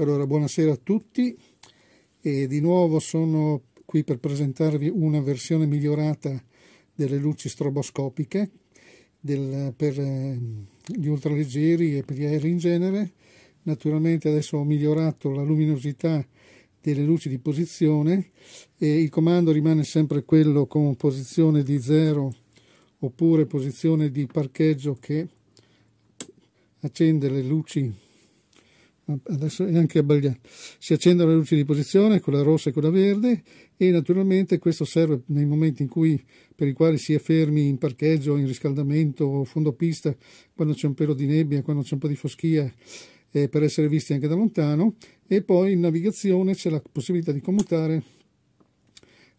Allora, buonasera a tutti e di nuovo sono qui per presentarvi una versione migliorata delle luci stroboscopiche del, per eh, gli ultraleggeri e per gli aerei in genere. Naturalmente adesso ho migliorato la luminosità delle luci di posizione e il comando rimane sempre quello con posizione di zero oppure posizione di parcheggio che accende le luci adesso è anche abbagliato. Si accendono le luci di posizione, quella rossa e quella verde, e naturalmente questo serve nei momenti in cui, per i quali si è fermi in parcheggio, in riscaldamento o fondo pista, quando c'è un pelo di nebbia, quando c'è un po' di foschia, eh, per essere visti anche da lontano. E poi in navigazione c'è la possibilità di commutare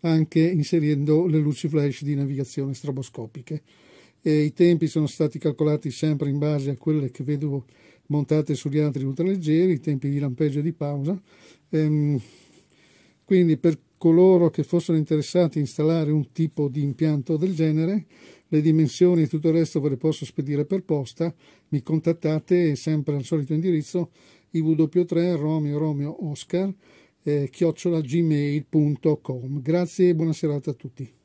anche inserendo le luci flash di navigazione stroboscopiche e i tempi sono stati calcolati sempre in base a quelle che vedo montate sugli altri ultraleggeri, i tempi di lampeggio e di pausa. Ehm, quindi per coloro che fossero interessati a installare un tipo di impianto del genere, le dimensioni e tutto il resto ve le posso spedire per posta, mi contattate sempre al solito indirizzo iw3 romeo romeo oscar eh, chiocciola Grazie e buona serata a tutti.